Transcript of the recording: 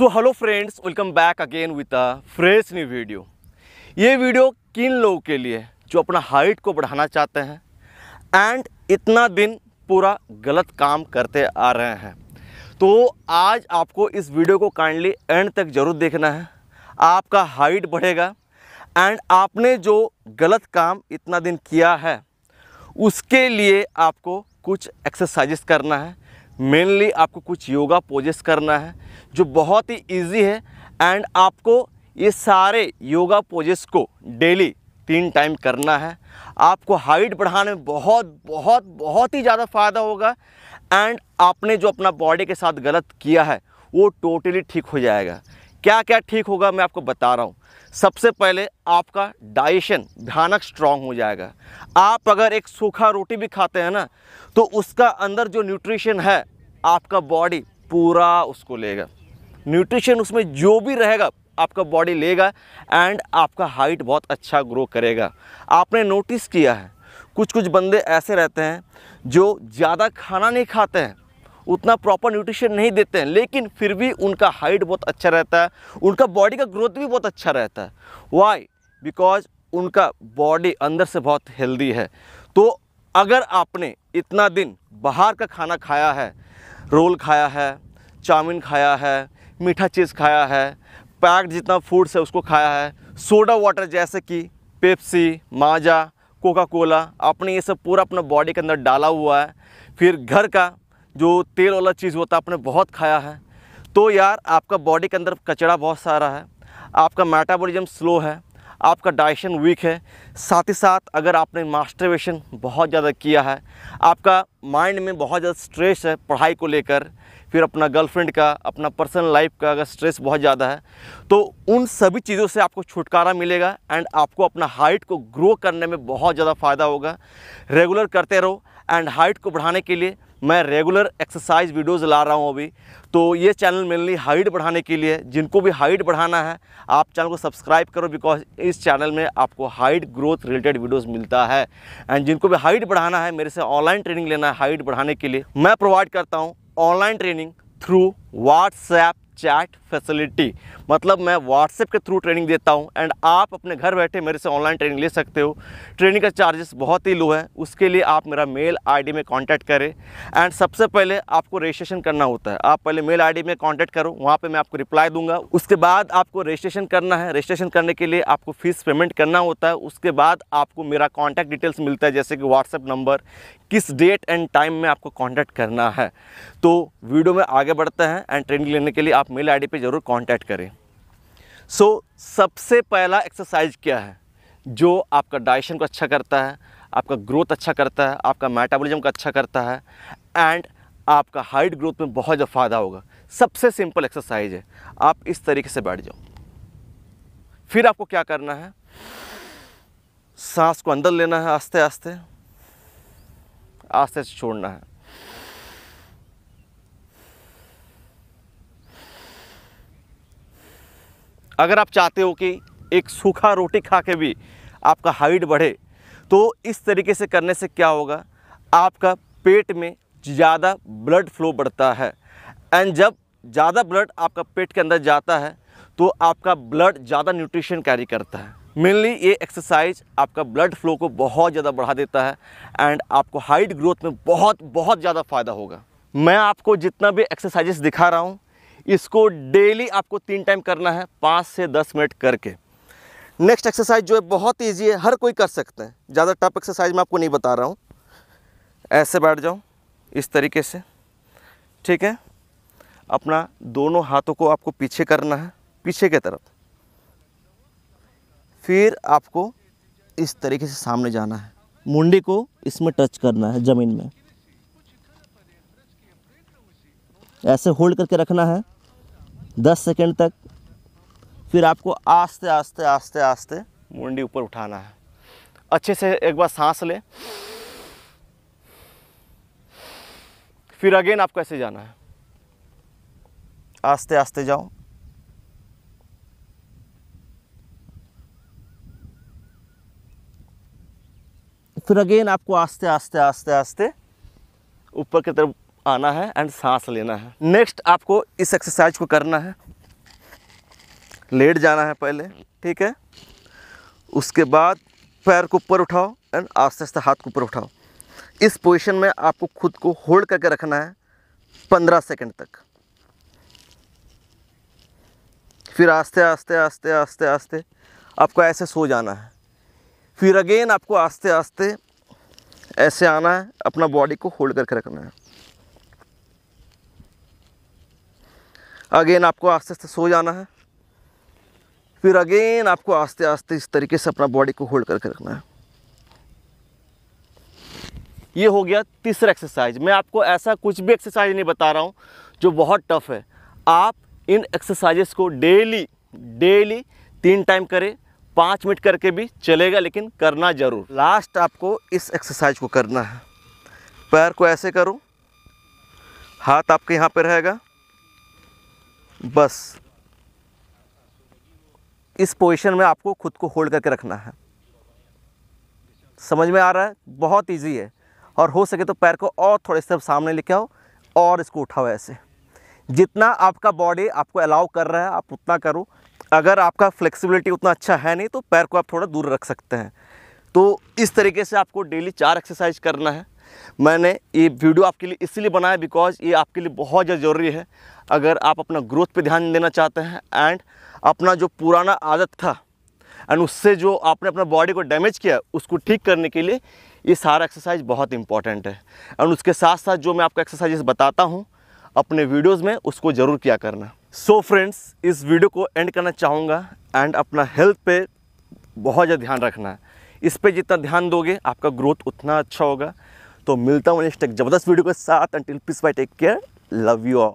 so hello friends welcome back again with a fresh new video ये video किन लोगों के लिए जो अपना हाइट को बढ़ाना चाहते हैं एंड इतना दिन पूरा गलत काम करते आ रहे हैं तो आज आपको इस वीडियो को काइंडली एंड तक ज़रूर देखना है आपका हाइट बढ़ेगा एंड आपने जो गलत काम इतना दिन किया है उसके लिए आपको कुछ एक्सरसाइजेस करना है मेनली आपको कुछ योगा पोजेस करना है जो बहुत ही इजी है एंड आपको ये सारे योगा पोजेस को डेली तीन टाइम करना है आपको हाइट बढ़ाने में बहुत बहुत बहुत ही ज़्यादा फ़ायदा होगा एंड आपने जो अपना बॉडी के साथ गलत किया है वो टोटली ठीक हो जाएगा क्या क्या ठीक होगा मैं आपको बता रहा हूँ सबसे पहले आपका डाइशन भयानक स्ट्रांग हो जाएगा आप अगर एक सूखा रोटी भी खाते हैं ना तो उसका अंदर जो न्यूट्रिशन है आपका बॉडी पूरा उसको लेगा न्यूट्रिशन उसमें जो भी रहेगा आपका बॉडी लेगा एंड आपका हाइट बहुत अच्छा ग्रो करेगा आपने नोटिस किया है कुछ कुछ बंदे ऐसे रहते हैं जो ज़्यादा खाना नहीं खाते हैं उतना प्रॉपर न्यूट्रिशन नहीं देते हैं लेकिन फिर भी उनका हाइट बहुत अच्छा रहता है उनका बॉडी का ग्रोथ भी बहुत अच्छा रहता है वाई बिकॉज उनका बॉडी अंदर से बहुत हेल्दी है तो अगर आपने इतना दिन बाहर का खाना खाया है रोल खाया है चाउमिन खाया है मीठा चीज़ खाया है पैक्ड जितना फूड्स है उसको खाया है सोडा वाटर जैसे कि पेप्सी माजा कोका कोला आपने ये सब पूरा अपना बॉडी के अंदर डाला हुआ है फिर घर का जो तेल वाला चीज़ होता है आपने बहुत खाया है तो यार आपका बॉडी के अंदर कचरा बहुत सारा है आपका मेटाबॉलिज्म स्लो है आपका डाइशन वीक है साथ ही साथ अगर आपने मास्टरवेशन बहुत ज़्यादा किया है आपका माइंड में बहुत ज़्यादा स्ट्रेस है पढ़ाई को लेकर फिर अपना गर्लफ्रेंड का अपना पर्सनल लाइफ का अगर स्ट्रेस बहुत ज़्यादा है तो उन सभी चीज़ों से आपको छुटकारा मिलेगा एंड आपको अपना हाइट को ग्रो करने में बहुत ज़्यादा फ़ायदा होगा रेगुलर करते रहो एंड हाइट को बढ़ाने के लिए मैं रेगुलर एक्सरसाइज वीडियोज़ ला रहा हूँ अभी तो ये चैनल मेनली हाइट बढ़ाने के लिए जिनको भी हाइट बढ़ाना है आप चैनल को सब्सक्राइब करो बिकॉज इस चैनल में आपको हाइट ग्रोथ रिलेटेड वीडियोस मिलता है एंड जिनको भी हाइट बढ़ाना है मेरे से ऑनलाइन ट्रेनिंग लेना है हाइट बढ़ाने के लिए मैं प्रोवाइड करता हूँ online training through WhatsApp chat facility मतलब मैं व्हाट्सएप के थ्रू ट्रेनिंग देता हूँ एंड आप अपने घर बैठे मेरे से ऑनलाइन ट्रेनिंग ले सकते हो ट्रेनिंग का चार्जेस बहुत ही लो है उसके लिए आप मेरा मेल आईडी में कांटेक्ट करें एंड सबसे पहले आपको रजिस्ट्रेशन करना होता है आप पहले मेल आईडी में कांटेक्ट करो वहाँ पे मैं आपको रिप्लाई दूंगा उसके बाद आपको रजिस्ट्रेशन करना है रजिस्ट्रेशन करने के लिए आपको फ़ीस पेमेंट करना होता है उसके बाद आपको मेरा कॉन्टैक्ट डिटेल्स मिलता है जैसे कि व्हाट्सअप नंबर किस डेट एंड टाइम में आपको कांटेक्ट करना है तो वीडियो में आगे बढ़ते हैं एंड ट्रेनिंग लेने के लिए आप मेल आईडी पे ज़रूर कांटेक्ट करें सो so, सबसे पहला एक्सरसाइज क्या है जो आपका डाइशन को अच्छा करता है आपका ग्रोथ अच्छा करता है आपका मेटाबॉलिज्म को अच्छा करता है एंड आपका हाइट ग्रोथ में बहुत ज़्यादा फ़ायदा होगा सबसे सिंपल एक्सरसाइज है आप इस तरीके से बैठ जाओ फिर आपको क्या करना है सांस को अंदर लेना है आस्ते आस्ते आस्ते छोड़ना है अगर आप चाहते हो कि एक सूखा रोटी खा के भी आपका हाइट बढ़े तो इस तरीके से करने से क्या होगा आपका पेट में ज़्यादा ब्लड फ्लो बढ़ता है एंड जब ज़्यादा ब्लड आपका पेट के अंदर जाता है तो आपका ब्लड ज़्यादा न्यूट्रिशन कैरी करता है मेनली ये एक्सरसाइज आपका ब्लड फ्लो को बहुत ज़्यादा बढ़ा देता है एंड आपको हाइट ग्रोथ में बहुत बहुत ज़्यादा फ़ायदा होगा मैं आपको जितना भी एक्सरसाइजेस दिखा रहा हूँ इसको डेली आपको तीन टाइम करना है पाँच से दस मिनट करके नेक्स्ट एक्सरसाइज जो है बहुत ईजी है हर कोई कर सकते हैं ज़्यादा टफ एक्सरसाइज मैं आपको नहीं बता रहा हूँ ऐसे बैठ जाऊँ इस तरीके से ठीक है अपना दोनों हाथों को आपको पीछे करना है पीछे की तरफ फिर आपको इस तरीके से सामने जाना है मुंडी को इसमें टच करना है ज़मीन में ऐसे होल्ड करके रखना है दस सेकेंड तक फिर आपको आस्ते आस्ते आस्ते आस्ते मुंडी ऊपर उठाना है अच्छे से एक बार सांस लें फिर अगेन आपको ऐसे जाना है आस्ते आस्ते जाओ फिर अगेन आपको आस्ते आस्ते आस्ते आस्ते ऊपर की तरफ आना है एंड सांस लेना है नेक्स्ट आपको इस एक्सरसाइज को करना है लेट जाना है पहले ठीक है उसके बाद पैर को ऊपर उठाओ एंड आस्ते आस्ते हाथ को ऊपर उठाओ इस पोजीशन में आपको खुद को होल्ड करके रखना है पंद्रह सेकंड तक फिर आस्ते आस्ते आस्ते आस्ते आस्ते आपको ऐसे सो जाना है फिर अगेन आपको आस्ते आस्ते ऐसे आना है अपना बॉडी को होल्ड करके रखना है अगेन आपको आस्ते आस्ते सो जाना है फिर अगेन आपको आस्ते आस्ते इस तरीके से अपना बॉडी को होल्ड करके रखना है ये हो गया तीसरा एक्सरसाइज मैं आपको ऐसा कुछ भी एक्सरसाइज नहीं बता रहा हूँ जो बहुत टफ है आप इन एक्सरसाइजेस को डेली डेली तीन टाइम करें पाँच मिनट करके भी चलेगा लेकिन करना ज़रूर लास्ट आपको इस एक्सरसाइज को करना है पैर को ऐसे करो हाथ आपके यहाँ पर रहेगा बस इस पोजीशन में आपको खुद को होल्ड करके रखना है समझ में आ रहा है बहुत इजी है और हो सके तो पैर को और थोड़े स्टेप सामने लेके आओ और इसको उठाओ ऐसे जितना आपका बॉडी आपको अलाउ कर रहा है आप उतना करो अगर आपका फ्लेक्सिबिलिटी उतना अच्छा है नहीं तो पैर को आप थोड़ा दूर रख सकते हैं तो इस तरीके से आपको डेली चार एक्सरसाइज करना है मैंने ये वीडियो आपके लिए इसलिए बनाया बिकॉज ये आपके लिए बहुत ज़्यादा ज़रूरी है अगर आप अपना ग्रोथ पे ध्यान देना चाहते हैं एंड अपना जो पुराना आदत था एंड उससे जो आपने अपना बॉडी को डैमेज किया उसको ठीक करने के लिए ये सारा एक्सरसाइज बहुत इंपॉर्टेंट है एंड उसके साथ साथ जो मैं आपको एक्सरसाइजेस बताता हूँ अपने वीडियोज़ में उसको ज़रूर किया करना सो so फ्रेंड्स इस वीडियो को एंड करना चाहूँगा एंड अपना हेल्थ पर बहुत ज़्यादा ध्यान रखना है इस पर जितना ध्यान दोगे आपका ग्रोथ उतना अच्छा होगा तो मिलता हूँ नेक्स्ट एक जबरदस्त वीडियो के साथ till peace bye take care love you all